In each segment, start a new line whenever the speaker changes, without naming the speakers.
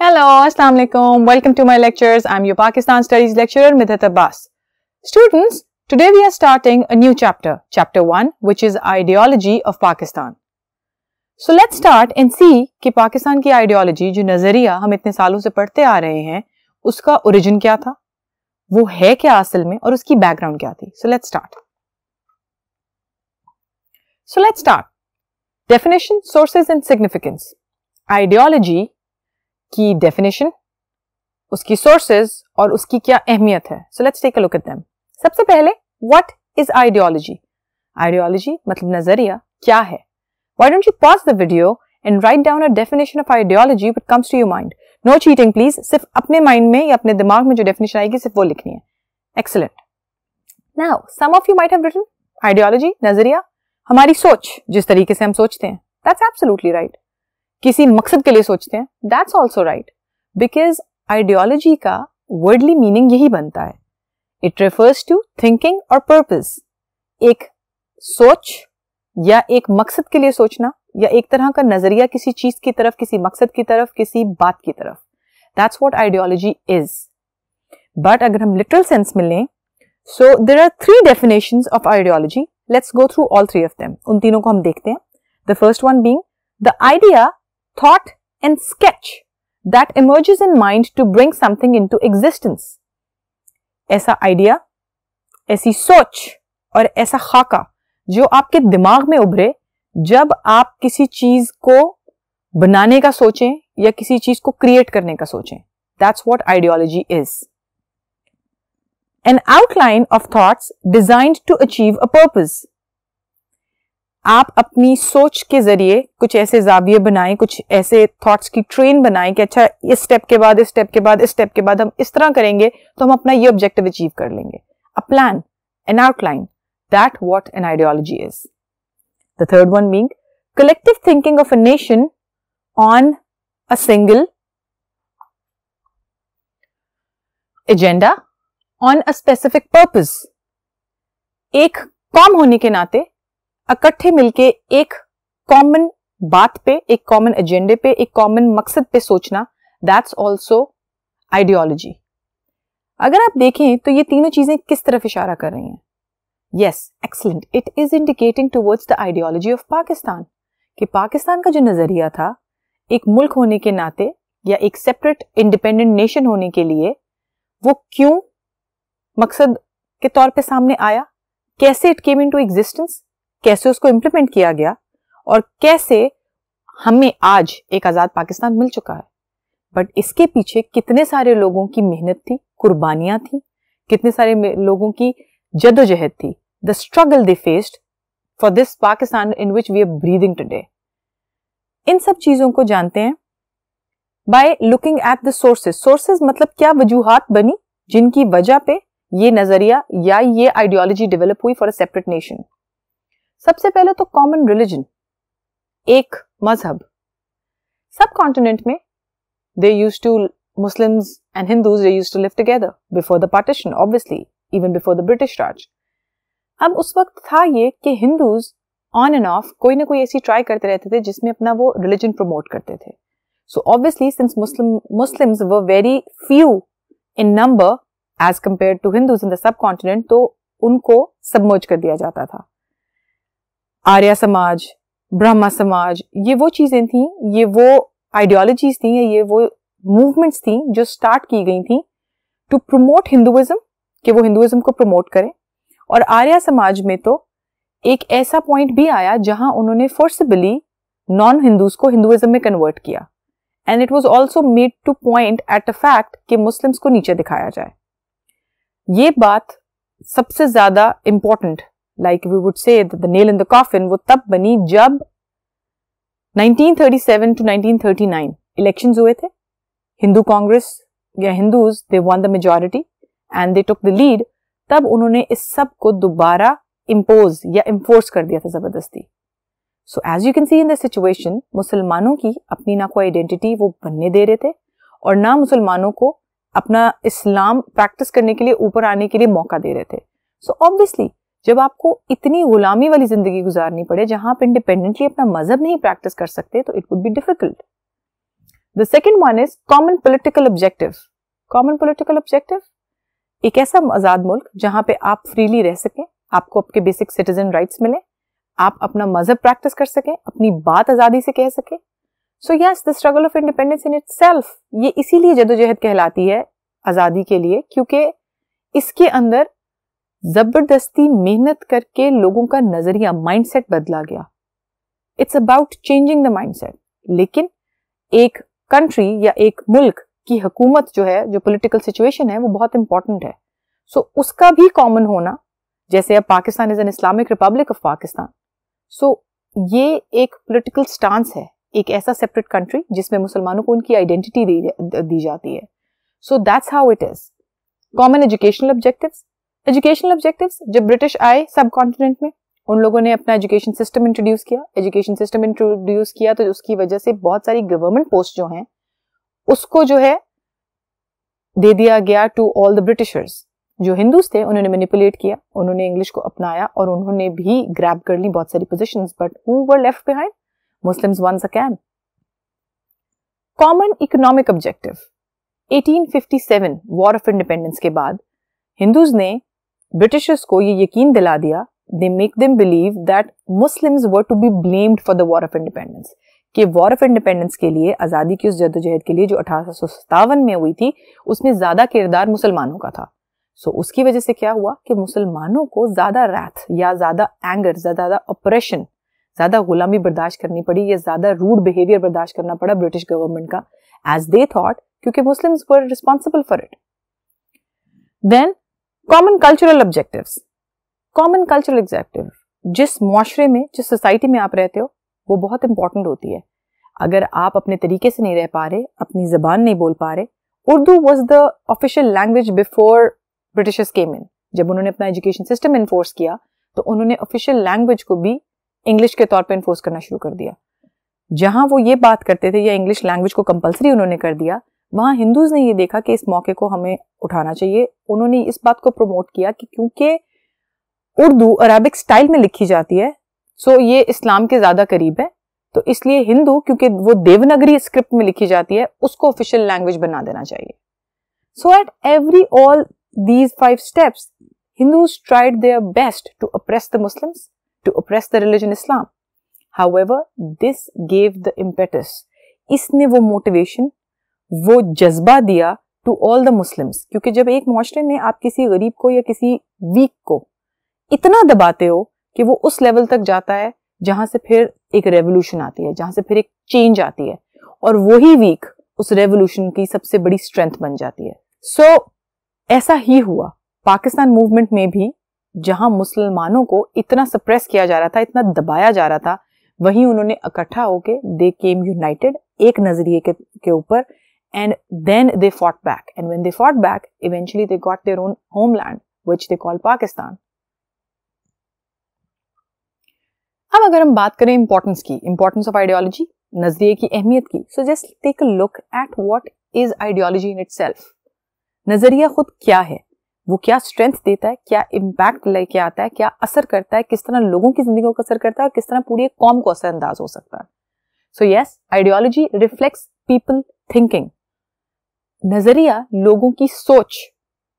Hello, Assalamu alaikum. Welcome to my lectures. I'm your Pakistan Studies lecturer Midhat Abbas. Students, today we are starting a new chapter, chapter 1, which is ideology of Pakistan. So let's start and see कि पाकिस्तान की ideology, जो नज़रिया हम इतने सालों से पढ़ते आ रहे हैं उसका origin क्या था वो है क्या असल में और उसकी background क्या थी So let's start. So let's start. Definition, sources and significance. Ideology की definition, उसकी sources और उसकी क्या अहमियत है. So let's take a look at them. सबसे पहले what is ideology? Ideology मतलब नजरिया क्या है? Why don't you pause the video and write down a definition of ideology which comes to your mind. No cheating please. सिर्फ अपने mind में या अपने दिमाग में जो definition आएगी सिर्फ वो लिखनी है. Excellent. Now, some of you might have written ideology, नजरिया, हमारी सोच जिस तरीके से हम सोचते हैं दैट्स एब्सोल्युटली राइट किसी मकसद के लिए सोचते हैं that's also right because ideology का वर्डली मीनिंग यही बनता है इट रेफर्स टू थिंकिंग और पर्पज एक सोच या एक मकसद के लिए सोचना या एक तरह का नजरिया किसी चीज की तरफ किसी मकसद की तरफ किसी बात की तरफ that's what ideology is but अगर हम लिटरल सेंस में लें so there are three definition of ideology let's go through all three of them उन तीनों को हम देखते हैं the first one being the idea thought and sketch that emerges in mind to bring something in to existence ऐसा idea ऐसी सोच और ऐसा खाका जो आपके दिमाग में उभरे जब आप किसी चीज को बनाने का सोचें या किसी चीज को क्रिएट करने का सोचें that's what ideology is an outline of thoughts designed to achieve a purpose. आप अपनी सोच के जरिए कुछ ऐसे जाविये बनाए कुछ ऐसे थॉट्स की ट्रेन बनाए कि अच्छा इस स्टेप के बाद इस स्टेप के बाद इस स्टेप के बाद हम इस तरह करेंगे तो हम अपना ये ऑब्जेक्टिव अचीव कर लेंगे a plan an outline that what an ideology is the third one being collective thinking of a nation on a single agenda on a specific purpose एक कॉम होने के नाते इकट्ठे मिलके एक कॉमन बात पे एक कॉमन एजेंडे पे एक कॉमन मकसद पे सोचना दैट्स ऑल्सो आइडियोलॉजी अगर आप देखें तो ये तीनों चीजें किस तरफ इशारा कर रही हैं yes excellent it is indicating towards the ideology of Pakistan कि पाकिस्तान का जो नजरिया था एक मुल्क होने के नाते या एक सेपरेट इंडिपेंडेंट नेशन होने के लिए वो क्यों मकसद के तौर पे सामने आया कैसे it came in to existence कैसे उसको इम्प्लीमेंट किया गया और कैसे हमें आज एक आज़ाद पाकिस्तान मिल चुका है बट इसके पीछे कितने सारे लोगों की मेहनत थी कुर्बानियाँ थी कितने सारे लोगों की जदोजहद थी the struggle they faced for this Pakistan in which we are breathing today इन सब चीज़ों को जानते हैं by looking at the sources sources मतलब क्या वजूहत बनी जिनकी वजह पे ये नजरिया या ये आइडियोलॉजी डेवलप हुई फॉर अ सेपरेट नेशन सबसे पहले तो कॉमन रिलीजन एक मजहब सब कॉन्टिनेंट में they use to Muslims and Hindus they use to live together before the partition obviously even before the British Raj अब उस वक्त था ये कि हिंदूज ऑन एंड ऑफ कोई ना कोई ऐसी ट्राई करते रहते थे जिसमें अपना वो रिलीजन प्रमोट करते थे so obviously since Muslim Muslims were very few in number as compare to Hindus in the subcontinent तो उनको सबमर्ज कर दिया जाता था आर्या समाज ब्रह्मा समाज ये वो चीज़ें थी ये वो आइडियोलॉजीज थी ये वो मूवमेंट्स थी जो स्टार्ट की गई थी टू प्रमोट हिंदुज़म कि वो हिंदुइज्म को प्रमोट करें और आर्या समाज में तो एक ऐसा पॉइंट भी आया जहां उन्होंने फोर्सिबली नॉन हिंदूज को हिंदुइज्म में कन्वर्ट किया and it was also made to point at a fact कि मुस्लिम्स को नीचे दिखाया जाए ये बात सबसे ज्यादा important like we would say the nail in the coffin वो तब बनी जब 1937 टू 1939 इलेक्शंस हुए थे हिंदू कांग्रेस या Hindus they won the majority and they took the lead तब उन्होंने इस सब को दोबारा इम्पोज या इम्फोर्स कर दिया था जबरदस्ती so as you can see in the situation मुसलमानों की अपनी ना कोई आइडेंटिटी वो बनने दे रहे थे और ना मुसलमानों को अपना इस्लाम प्रैक्टिस करने के लिए ऊपर आने के लिए मौका दे रहे थे सो so ऑब्वियसली जब आपको इतनी गुलामी वाली जिंदगी गुजारनी पड़े जहां आप इंडिपेंडेंटली अपना मजहब नहीं प्रैक्टिस कर सकते तो it would be difficult the second one is common political objective common political objective एक ऐसा आज़ाद मुल्क जहां पे आप फ्रीली रह सकें आपको आपके बेसिक सिटीजन राइट्स मिले आप अपना मजहब प्रैक्टिस कर सकें अपनी बात आज़ादी से कह सकें so yes the struggle of independence in itself ये इसीलिए जदोजहद कहलाती है आज़ादी के लिए क्योंकि इसके अंदर जबरदस्ती मेहनत करके लोगों का नजरिया माइंडसेट बदला गया it's about changing the mindset लेकिन एक कंट्री या एक मुल्क की हकूमत जो है जो पॉलिटिकल सिचुएशन है वो बहुत इंपॉर्टेंट है सो so, उसका भी कॉमन होना जैसे अब Pakistan is an Islamic republic of Pakistan so ये एक पॉलिटिकल स्टांस है एक ऐसा सेपरेट कंट्री जिसमें मुसलमानों को उनकी आइडेंटिटी दी, दी जाती है so that's how it is common educational objective educational objective जब ब्रिटिश आए सब कॉन्टिनेंट में उन लोगों ने अपना एजुकेशन सिस्टम इंट्रोड्यूस किया एजुकेशन सिस्टम इंट्रोड्यूस किया तो उसकी वजह से बहुत सारी गवर्नमेंट पोस्ट जो हैं उसको जो है दे दिया गया टू ऑल द ब्रिटिशर्स जो हिंदूज थे उन्होंने मैनिपुलेट किया उन्होंने इंग्लिश को अपनाया और उन्होंने भी ग्रैब कर ली बहुत सारी position but who were left behind Muslims once again. Common economic objective. 1857 War of Independence के बाद Hindus ने Britishers को ये यकीन दिला दिया they make them believe that Muslims were to be blamed for the War of Independence. कि war of independence के लिए आज़ादी की उस जदोजहद के लिए जो अठारह में हुई थी उसमें ज़्यादा किरदार मुसलमानों का था सो so, उसकी वजह से क्या हुआ कि मुसलमानों को ज़्यादा रैथ या ज़्यादा एंगर ज़्यादा ऑपरेशन ज़्यादा गुलामी बर्दाश्त करनी पड़ी या ज़्यादा रूड बिहेवियर बर्दाश्त करना पड़ा ब्रिटिश गवर्नमेंट का एज दे थॉट क्योंकि Muslims were responsible for it then common cultural objective common cultural objective जिस माशरे में जिस सोसाइटी में आप रहते हो वो बहुत इंपॉर्टेंट होती है अगर आप अपने तरीके से नहीं रह पा रहे अपनी जबान नहीं बोल पा रहे Urdu was the official language before Britishers came in जब उन्होंने अपना एजुकेशन सिस्टम इन्फोर्स किया तो उन्होंने ऑफिशियल लैंग्वेज को भी इंग्लिश के तौर पर इन्फोर्स करना शुरू कर दिया जहां वो ये बात करते थे या इंग्लिश लैंग्वेज को कंपलसरी उन्होंने कर दिया वहां हिंदूज ने ये देखा कि इस मौके को हमें उठाना चाहिए उन्होंने इस बात को प्रमोट किया कि क्योंकि उर्दू अरबिक स्टाइल में लिखी जाती है सो ये इस्लाम के ज़्यादा करीब है तो इसलिए हिंदू क्योंकि वो देवनगरी स्क्रिप्ट में लिखी जाती है उसको ऑफिशियल लैंग्वेज बना देना चाहिए so at every all these five steps Hindus tried their best to oppress the Muslims to oppress the religion Islam. However, this gave the impetus. इसने वो मोटिवेशन वो जज्बा दिया टू ऑल द मुस्लिम्स क्योंकि जब एक माशरे में आप किसी गरीब को या किसी वीक को इतना दबाते हो कि वो उस लेवल तक जाता है जहां से फिर एक रेवोल्यूशन आती है जहां से फिर एक चेंज आती है और वही वीक उस रेवोल्यूशन की सबसे बड़ी स्ट्रेंथ बन जाती है सो so, ऐसा ही हुआ पाकिस्तान मूवमेंट में भी जहां मुसलमानों को इतना सप्रेस किया जा रहा था इतना दबाया जा रहा था वहीं उन्होंने इकट्ठा होके दे केम यूनाइटेड एक नजरिए के ऊपर and then they fought back and when they fought back eventually they got their own homeland which they call Pakistan अब अगर हम बात करें इंपॉर्टेंस की इंपॉर्टेंस ऑफ आइडियोलॉजी नजरिए की अहमियत की so just take a look at what is ideology in it नजरिया खुद क्या है वो क्या स्ट्रेंथ देता है क्या इम्पैक्ट लेके आता है क्या असर करता है किस तरह लोगों की जिंदगी को असर करता है और किस तरह पूरी एक कॉम को असरअंदाज हो सकता है so yes ideology reflects people thinking नजरिया लोगों की सोच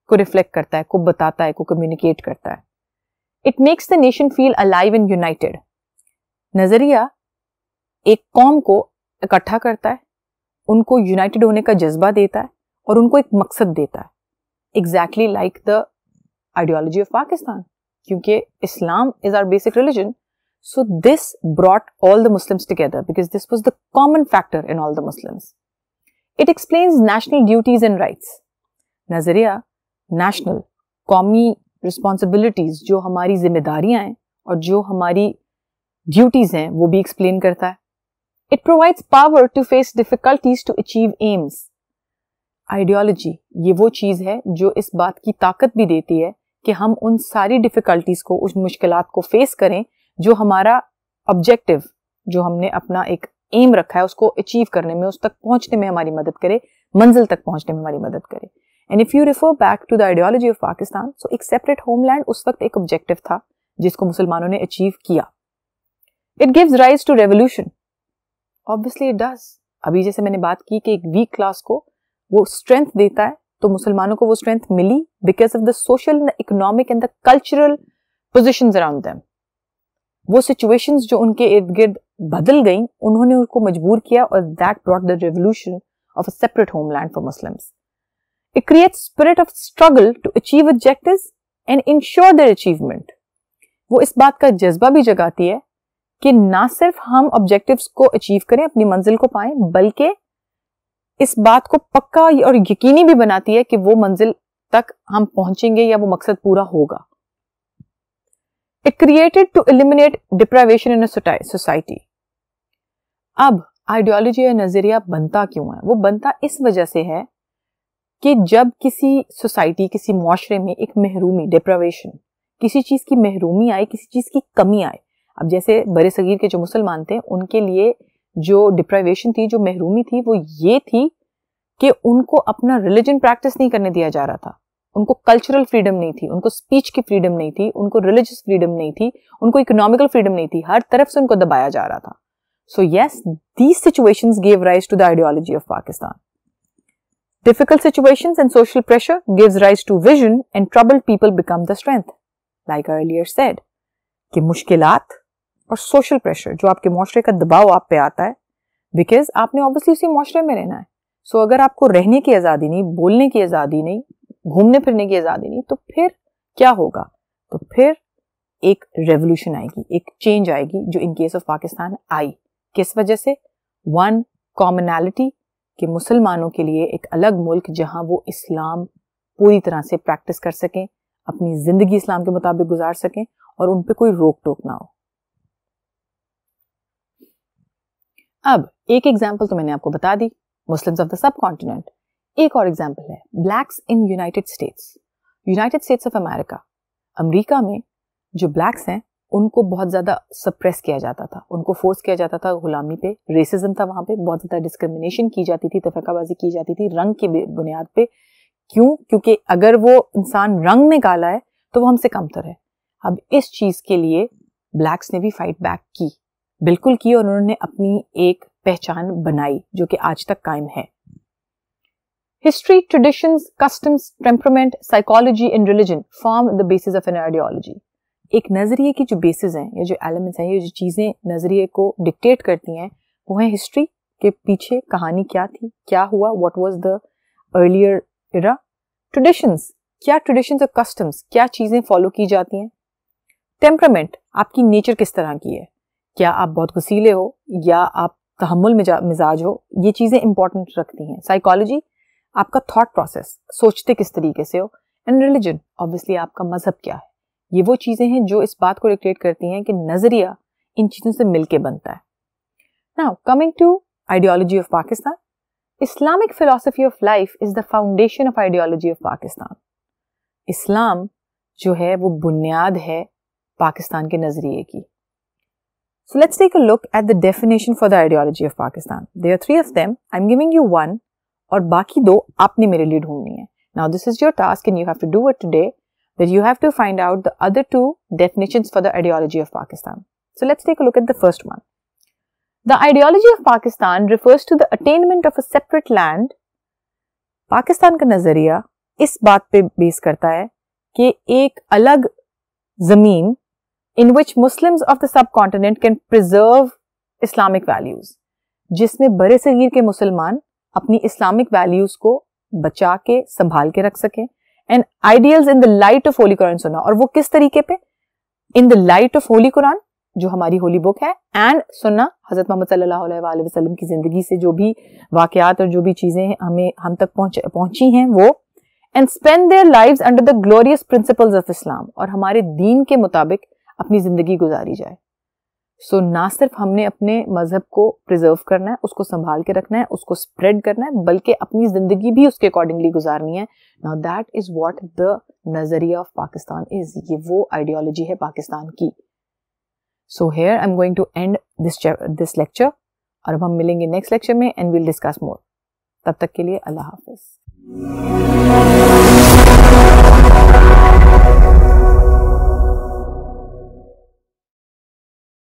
को रिफ्लेक्ट करता है को बताता है को कम्युनिकेट करता है it makes the nation feel alive and united नजरिया एक कौम को इकट्ठा करता है उनको यूनाइटेड होने का जज्बा देता है और उनको एक मकसद देता है exactly like the ideology of Pakistan. Because Islam is our basic religion. So this brought all the Muslims together because this was the common factor in all the Muslims. It explains national duties and rights. Nazariya, national, commie responsibilities, जो हमारी जिम्मेदारियां हैं और जो हमारी duties हैं वो भी explain करता है It provides power to face difficulties to achieve aims, ideology. ये वो चीज़ है जो इस बात की ताकत भी देती है कि हम उन सारी डिफ़िकल्टीज़ को उस मुश्किल को फेस करें जो हमारा ऑब्जेक्टिव जो हमने अपना एक एम रखा है उसको अचीव करने में उस तक पहुंचने में हमारी मदद करे मंजिल तक पहुंचने में हमारी मदद करे and if you refer back to the ideology of Pakistan so एक सेपरेट होमलैंड उस वक्त एक ऑब्जेक्टिव था जिसको मुसलमानों ने अचीव किया it gives rise to revolution obviously it does अभी जैसे मैंने बात की कि एक वीक क्लास को वो स्ट्रेंथ देता है तो मुसलमानों को वो स्ट्रेंथ मिली because of the social economic and the cultural position around them वो सिचुएशन जो उनके इर्द गिर्द बदल गई उन्होंने उनको मजबूर किया और that brought the revolution of a separate homeland for Muslims it create spirit of struggle to achieve objective and ensure their achievement वो इस बात का जज्बा भी जगाती है कि ना सिर्फ हम ऑब्जेक्टिव को अचीव करें अपनी मंजिल को पाएं बल्कि इस बात को पक्का और यकीनी भी बनाती है कि वो मंजिल तक हम पहुंचेंगे या वो मकसद पूरा होगा it created to eliminate deprivation in society अब आइडियोलॉजी या नज़रिया बनता क्यों है वो बनता इस वजह से है कि जब किसी सोसाइटी किसी माशरे में एक महरूमी डिप्रावेशन किसी चीज़ की महरूमी आए किसी चीज़ की कमी आए अब जैसे बरे सगीर के जो मुसलमान थे उनके लिए जो डिप्राइवेशन थी जो महरूमी थी वो ये थी कि उनको अपना रिलीजन प्रैक्टिस नहीं करने दिया जा रहा था उनको कल्चरल फ्रीडम नहीं थी उनको स्पीच की फ्रीडम नहीं थी उनको रिलीजियस फ्रीडम नहीं थी उनको इकोनॉमिकल फ्रीडम नहीं थी हर तरफ से उनको दबाया जा रहा था so yes these situations gave rise to the ideology of Pakistan difficult situation and social pressure give rise to vision and troubled people become the strength like earlier said कि मुश्किलात और सोशल प्रेशर जो आपके माशरे का दबाव आप पे आता है बिकॉज आपने ऑब्वियसली उसी मुआरे में रहना है सो so, अगर आपको रहने की आज़ादी नहीं बोलने की आज़ादी नहीं घूमने फिरने की आज़ादी नहीं तो फिर क्या होगा तो फिर एक रेवोल्यूशन आएगी एक चेंज आएगी जो इन केस ऑफ पाकिस्तान आई किस वजह से वन कॉमनैलिटी कि मुसलमानों के लिए एक अलग मुल्क जहां वो इस्लाम पूरी तरह से प्रैक्टिस कर सकें अपनी ज़िंदगी इस्लाम के मुताबिक गुजार सकें और उन पर कोई रोक टोक ना हो अब एक एग्जाम्पल तो मैंने आपको बता दी Muslims of the subcontinent एक और एग्जाम्पल है blacks in United States United States of America America में जो ब्लैक्स हैं उनको बहुत ज़्यादा सप्रेस किया जाता था उनको फोर्स किया जाता था गुलामी पे रेसिज्म था वहाँ पे बहुत ज़्यादा डिस्क्रिमिनेशन की जाती थी तफेकाबाजी की जाती थी रंग के बुनियाद पे क्यों क्योंकि अगर वो इंसान रंग में काला है तो वो हमसे कमतर है अब इस चीज़ के लिए ब्लैक्स ने भी फाइट बैक की बिल्कुल की और उन्होंने अपनी एक पहचान बनाई जो कि आज तक कायम है history tradition customs temperament psychology and religion form the basis of an ideology एक नज़रिए की जो बेसिस हैं या जो एलिमेंट्स हैं ये जो चीज़ें नज़रिए को डिक्टेट करती हैं वो है हिस्ट्री के पीछे कहानी क्या थी क्या हुआ what was the earlier era traditions क्या ट्रेडिशंस और कस्टम्स क्या चीज़ें फॉलो की जाती हैं टेम्परामेंट आपकी नेचर किस तरह की है क्या आप बहुत गुसीले हो या आप तहमुल मिजाज हो ये चीज़ें इंपॉर्टेंट रखती हैं साइकोलॉजी आपका थॉट प्रोसेस सोचते किस तरीके से हो एंड रिलीजन ऑब्वियसली आपका मज़हब क्या है ये वो चीज़ें हैं जो इस बात को डिक्टेट करती हैं कि नज़रिया इन चीज़ों से मिलके बनता है now coming to ideology of Pakistan Islamic philosophy of life is the foundation of ideology of Pakistan Islam जो है वो बुनियाद है पाकिस्तान के नज़रिए की So let's take a look at the definition for the ideology of Pakistan. There are three of them. I'm giving you one or baki do apne mere liye dhoondni hai. Now this is your task and you have to do it today that you have to find out the other two definitions for the ideology of Pakistan. So let's take a look at the first one. The ideology of Pakistan refers to the attainment of a separate land. Pakistan ka nazariya is baat pe base karta hai ki ek alag zameen which which of the subcontinent can preserve Islamic values जिसमें बड़े सगीर के मुसलमान अपनी Islamic values को बचा के संभाल के रख सकें and ideals in the light of holy Quran सुना और वो किस तरीके पे in the light of holy Quran जो हमारी होली बुक है एंड सुनना हजरत मोहम्मद वसल्लम की ज़िंदगी से जो भी वाकयात और जो भी चीज़ें हमें हम तक पहुंच पहुंची हैं वो and spend their live under the glorious principles of Islam और हमारे दीन के मुताबिक अपनी ज़िंदगी गुजारी जाए सो so, ना सिर्फ हमने अपने मज़हब को प्रिजर्व करना है उसको संभाल के रखना है उसको स्प्रेड करना है बल्कि अपनी ज़िंदगी भी उसके अकॉर्डिंगली गुजारनी है now that is what the नज़रिया ऑफ पाकिस्तान इज़ ये वो आइडियोलॉजी है पाकिस्तान की so here I am going to end this this lecture और अब हम मिलेंगे नेक्स्ट लेक्चर में एंड विल डिस्कस मोर तब तक के लिए अल्लाह हाफिज़